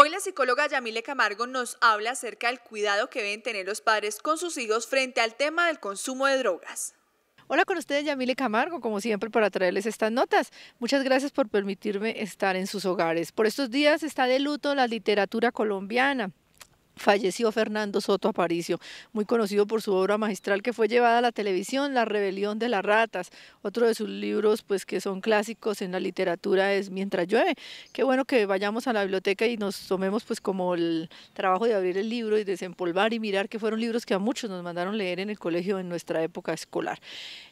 Hoy la psicóloga Yamile Camargo nos habla acerca del cuidado que deben tener los padres con sus hijos frente al tema del consumo de drogas. Hola con ustedes, Yamile Camargo, como siempre, para traerles estas notas. Muchas gracias por permitirme estar en sus hogares. Por estos días está de luto la literatura colombiana falleció Fernando Soto Aparicio, muy conocido por su obra magistral que fue llevada a la televisión, La rebelión de las ratas. Otro de sus libros, pues que son clásicos en la literatura es Mientras llueve. Qué bueno que vayamos a la biblioteca y nos tomemos pues como el trabajo de abrir el libro y desempolvar y mirar que fueron libros que a muchos nos mandaron leer en el colegio en nuestra época escolar.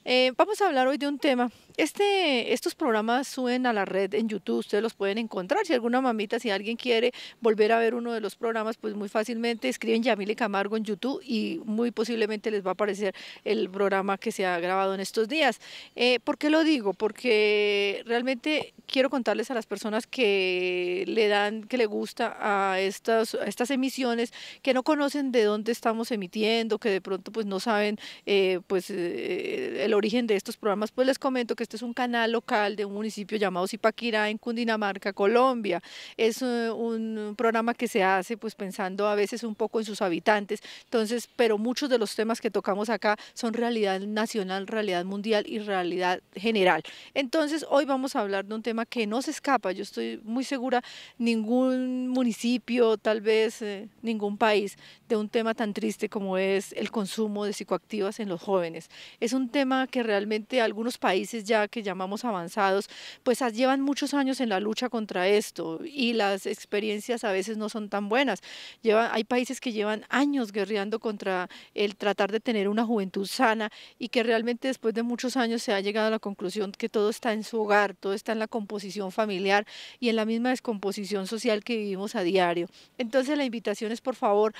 Eh, vamos a hablar hoy de un tema. Este, estos programas suben a la red en YouTube, ustedes los pueden encontrar. Si alguna mamita, si alguien quiere volver a ver uno de los programas, pues muy fácil escriben Yamile Camargo en YouTube y muy posiblemente les va a aparecer el programa que se ha grabado en estos días. Eh, ¿Por qué lo digo? Porque realmente quiero contarles a las personas que le dan, que le gusta a estas, estas emisiones, que no conocen de dónde estamos emitiendo, que de pronto pues no saben eh, pues eh, el origen de estos programas, pues les comento que este es un canal local de un municipio llamado Zipaquirá en Cundinamarca, Colombia. Es un programa que se hace pues pensando a veces es un poco en sus habitantes. Entonces, pero muchos de los temas que tocamos acá son realidad nacional, realidad mundial y realidad general. Entonces, hoy vamos a hablar de un tema que no se escapa, yo estoy muy segura, ningún municipio, tal vez eh, ningún país, de un tema tan triste como es el consumo de psicoactivas en los jóvenes. Es un tema que realmente algunos países ya que llamamos avanzados, pues ah, llevan muchos años en la lucha contra esto y las experiencias a veces no son tan buenas. Lleva, hay países que llevan años guerreando contra el tratar de tener una juventud sana y que realmente después de muchos años se ha llegado a la conclusión que todo está en su hogar, todo está en la composición familiar y en la misma descomposición social que vivimos a diario. Entonces la invitación es por favor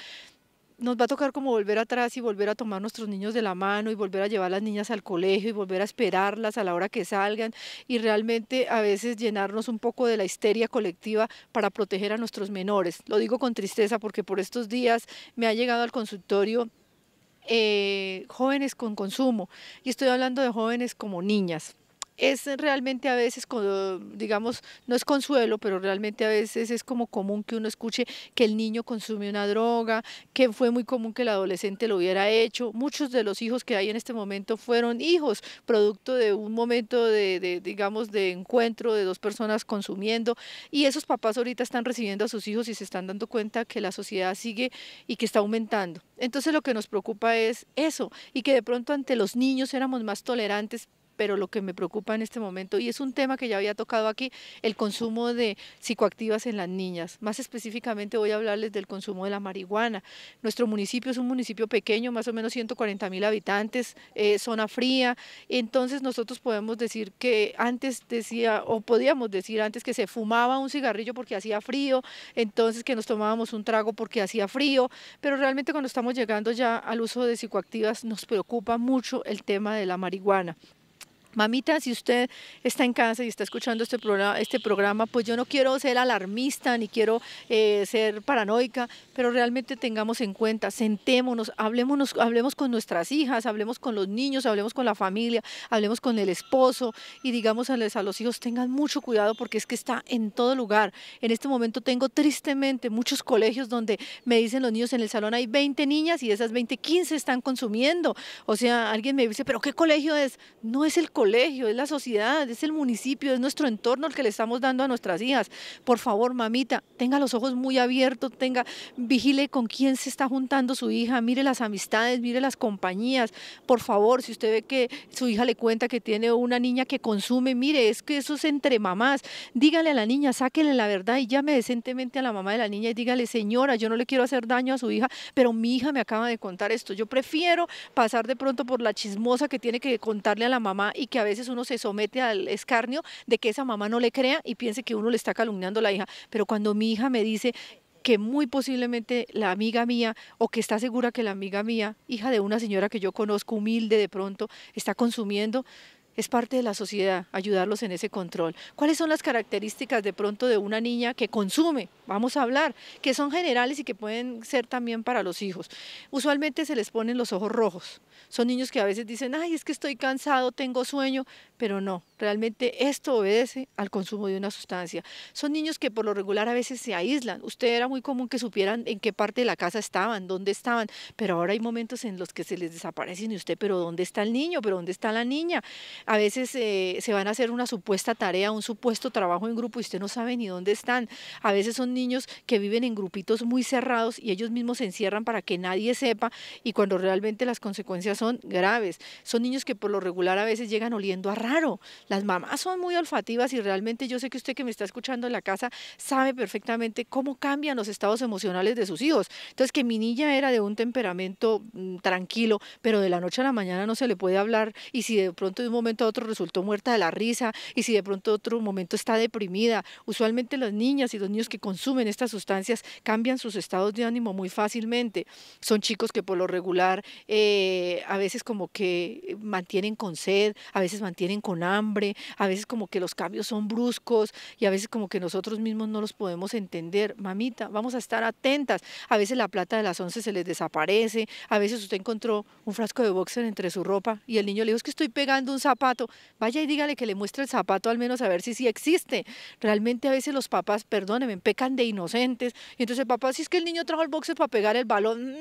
nos va a tocar como volver atrás y volver a tomar nuestros niños de la mano y volver a llevar a las niñas al colegio y volver a esperarlas a la hora que salgan y realmente a veces llenarnos un poco de la histeria colectiva para proteger a nuestros menores. Lo digo con tristeza porque por estos días me ha llegado al consultorio eh, jóvenes con consumo y estoy hablando de jóvenes como niñas es realmente a veces, digamos, no es consuelo, pero realmente a veces es como común que uno escuche que el niño consume una droga, que fue muy común que el adolescente lo hubiera hecho. Muchos de los hijos que hay en este momento fueron hijos, producto de un momento de, de digamos, de encuentro de dos personas consumiendo. Y esos papás ahorita están recibiendo a sus hijos y se están dando cuenta que la sociedad sigue y que está aumentando. Entonces lo que nos preocupa es eso, y que de pronto ante los niños éramos más tolerantes pero lo que me preocupa en este momento, y es un tema que ya había tocado aquí, el consumo de psicoactivas en las niñas. Más específicamente voy a hablarles del consumo de la marihuana. Nuestro municipio es un municipio pequeño, más o menos 140 mil habitantes, eh, zona fría, entonces nosotros podemos decir que antes decía, o podíamos decir antes que se fumaba un cigarrillo porque hacía frío, entonces que nos tomábamos un trago porque hacía frío, pero realmente cuando estamos llegando ya al uso de psicoactivas nos preocupa mucho el tema de la marihuana. Mamita, si usted está en casa y está escuchando este programa, este pues yo no quiero ser alarmista ni quiero eh, ser paranoica, pero realmente tengamos en cuenta, sentémonos, hablemos con nuestras hijas, hablemos con los niños, hablemos con la familia, hablemos con el esposo y digamos a los hijos, tengan mucho cuidado porque es que está en todo lugar. En este momento tengo tristemente muchos colegios donde me dicen los niños en el salón hay 20 niñas y esas 20, 15 están consumiendo. O sea, alguien me dice, pero ¿qué colegio es? No es el colegio colegio, es la sociedad, es el municipio, es nuestro entorno el que le estamos dando a nuestras hijas. Por favor, mamita, tenga los ojos muy abiertos, tenga, vigile con quién se está juntando su hija, mire las amistades, mire las compañías. Por favor, si usted ve que su hija le cuenta que tiene una niña que consume, mire, es que eso es entre mamás. Dígale a la niña, sáquele la verdad y llame decentemente a la mamá de la niña y dígale, señora, yo no le quiero hacer daño a su hija, pero mi hija me acaba de contar esto. Yo prefiero pasar de pronto por la chismosa que tiene que contarle a la mamá y que a veces uno se somete al escarnio de que esa mamá no le crea y piense que uno le está calumniando a la hija. Pero cuando mi hija me dice que muy posiblemente la amiga mía o que está segura que la amiga mía, hija de una señora que yo conozco, humilde de pronto, está consumiendo, es parte de la sociedad ayudarlos en ese control. ¿Cuáles son las características de pronto de una niña que consume? Vamos a hablar, que son generales y que pueden ser también para los hijos. Usualmente se les ponen los ojos rojos, son niños que a veces dicen, ay, es que estoy cansado, tengo sueño, pero no, realmente esto obedece al consumo de una sustancia. Son niños que por lo regular a veces se aíslan. Usted era muy común que supieran en qué parte de la casa estaban, dónde estaban, pero ahora hay momentos en los que se les desaparecen y usted, pero ¿dónde está el niño? ¿Pero dónde está la niña? A veces eh, se van a hacer una supuesta tarea, un supuesto trabajo en grupo y usted no sabe ni dónde están. A veces son niños que viven en grupitos muy cerrados y ellos mismos se encierran para que nadie sepa y cuando realmente las consecuencias son graves. Son niños que por lo regular a veces llegan oliendo a raro. Las mamás son muy olfativas y realmente yo sé que usted que me está escuchando en la casa sabe perfectamente cómo cambian los estados emocionales de sus hijos. Entonces, que mi niña era de un temperamento mm, tranquilo, pero de la noche a la mañana no se le puede hablar y si de pronto de un momento a otro resultó muerta de la risa y si de pronto otro momento está deprimida, usualmente las niñas y los niños que consumen estas sustancias cambian sus estados de ánimo muy fácilmente. Son chicos que por lo regular eh, a veces como que mantienen con sed, a veces mantienen con hambre, a veces como que los cambios son bruscos y a veces como que nosotros mismos no los podemos entender. Mamita, vamos a estar atentas. A veces la plata de las 11 se les desaparece, a veces usted encontró un frasco de boxer entre su ropa y el niño le dijo, es que estoy pegando un zapato. Vaya y dígale que le muestre el zapato al menos a ver si sí existe. Realmente a veces los papás, perdónenme, pecan de inocentes. Y entonces el papá, si es que el niño trajo el boxer para pegar el balón,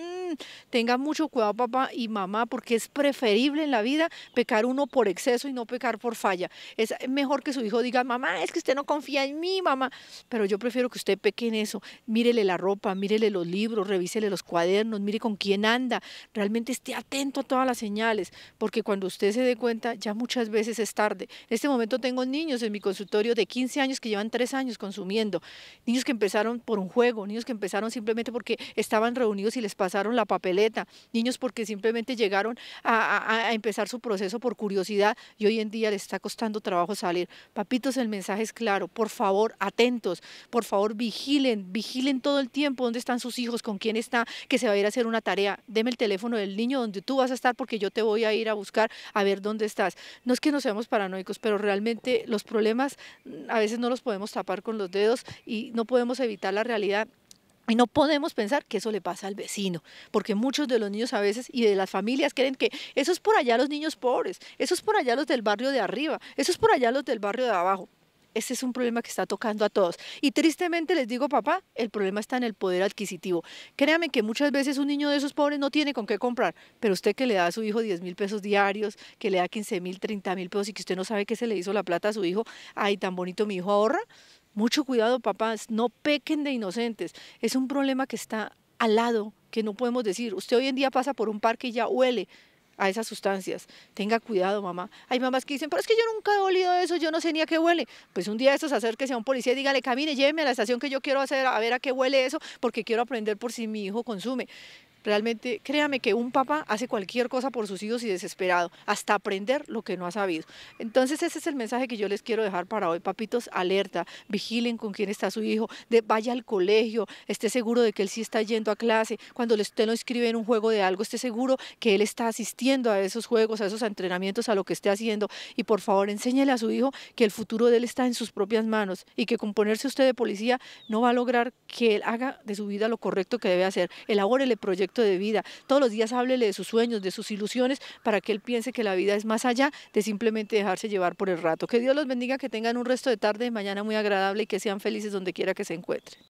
tenga mucho cuidado papá y mamá, porque es preferible en la vida pecar uno por exceso y no pecar por falla. Es mejor que su hijo diga, mamá, es que usted no confía en mí, mamá, pero yo prefiero que usted peque en eso. Mírele la ropa, mírele los libros, revísele los cuadernos, mire con quién anda, realmente esté atento a todas las señales, porque cuando usted se dé cuenta, ya muchas veces es tarde. En este momento tengo niños en mi consultorio de 15 años que llevan 3 años consumiendo, niños que empezaron por un juego, niños que empezaron simplemente porque estaban reunidos y les pasaron la papeleta, niños porque simplemente llegaron a, empezar su proceso por curiosidad y hoy en día les está costando trabajo salir. Papitos, el mensaje es claro, por favor, atentos, por favor, vigilen, vigilen todo el tiempo dónde están sus hijos, con quién está, que se va a ir a hacer una tarea. Deme el teléfono del niño donde tú vas a estar porque yo te voy a ir a buscar a ver dónde estás. No es que no seamos paranoicos, pero realmente los problemas mm, a veces no los podemos tapar con los dedos y no podemos evitar la realidad y no podemos pensar que eso le pasa al vecino, porque muchos de los niños a veces y de las familias creen que eso es por allá los niños pobres, eso es por allá los del barrio de arriba, eso es por allá los del barrio de abajo. Ese es un problema que está tocando a todos. Y tristemente les digo, papá, el problema está en el poder adquisitivo. Créame que muchas veces un niño de esos pobres no tiene con qué comprar, pero usted que le da a su hijo 10 mil pesos diarios, que le da 15 mil, 30 mil pesos y que usted no sabe qué se le hizo la plata a su hijo, ay, tan bonito mi hijo ahorra, mucho cuidado papás, no pequen de inocentes. Es un problema que está al lado, que no podemos decir, usted hoy en día pasa por un parque y ya huele a esas sustancias. Tenga cuidado, mamá. Hay mamás que dicen, pero es que yo nunca he olido eso, yo no sé ni a qué huele. Pues un día de estos acérquese a un policía y dígale, camine, lléveme a la estación que yo quiero hacer, a ver a qué huele eso, porque quiero aprender por si mi hijo consume. Realmente, créame que un papá hace cualquier cosa por sus hijos y desesperado, hasta aprender lo que no ha sabido. Entonces ese es el mensaje que yo les quiero dejar para hoy. Papitos, alerta, vigilen con quién está su hijo, de, vaya al colegio, esté seguro de que él sí está yendo a clase. Cuando usted lo inscribe en un juego de algo, esté seguro que él está asistiendo a esos juegos, a esos entrenamientos, a lo que esté haciendo. Y por favor, enséñele a su hijo que el futuro de él está en sus propias manos y que con ponerse usted de policía no va a lograr que él haga de su vida lo correcto que debe hacer. Elabórele proyecto de vida. Todos los días háblele de sus sueños, de sus ilusiones, para que él piense que la vida es más allá de simplemente dejarse llevar por el rato. Que Dios los bendiga, que tengan un resto de tarde y mañana muy agradable y que sean felices donde quiera que se encuentren.